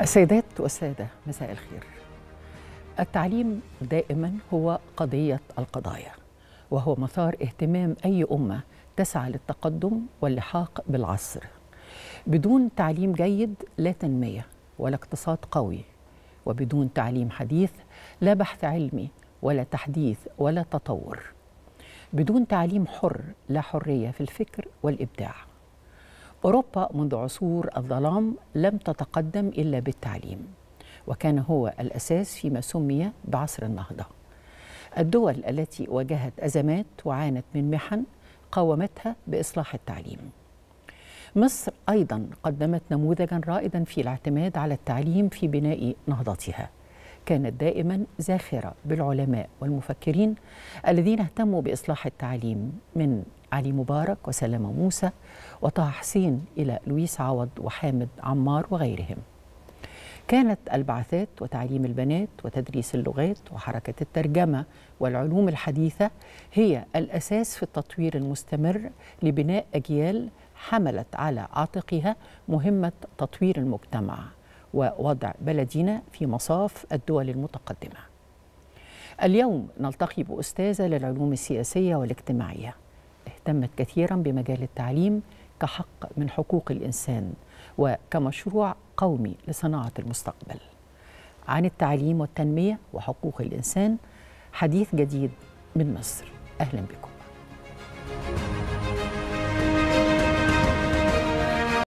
السيدات والسادة مساء الخير التعليم دائما هو قضية القضايا وهو مثار اهتمام أي أمة تسعى للتقدم واللحاق بالعصر بدون تعليم جيد لا تنمية ولا اقتصاد قوي وبدون تعليم حديث لا بحث علمي ولا تحديث ولا تطور بدون تعليم حر لا حرية في الفكر والإبداع أوروبا منذ عصور الظلام لم تتقدم إلا بالتعليم وكان هو الأساس فيما سمي بعصر النهضة الدول التي واجهت أزمات وعانت من محن قاومتها بإصلاح التعليم مصر أيضا قدمت نموذجا رائدا في الاعتماد على التعليم في بناء نهضتها كانت دائما زاخرة بالعلماء والمفكرين الذين اهتموا بإصلاح التعليم من علي مبارك وسلامة موسى وطه حسين إلى لويس عوض وحامد عمار وغيرهم كانت البعثات وتعليم البنات وتدريس اللغات وحركة الترجمة والعلوم الحديثة هي الأساس في التطوير المستمر لبناء أجيال حملت على عاتقها مهمة تطوير المجتمع ووضع بلدنا في مصاف الدول المتقدمة اليوم نلتقي بأستاذة للعلوم السياسية والاجتماعية اهتمت كثيرا بمجال التعليم كحق من حقوق الإنسان وكمشروع قومي لصناعة المستقبل عن التعليم والتنمية وحقوق الإنسان حديث جديد من مصر أهلا بكم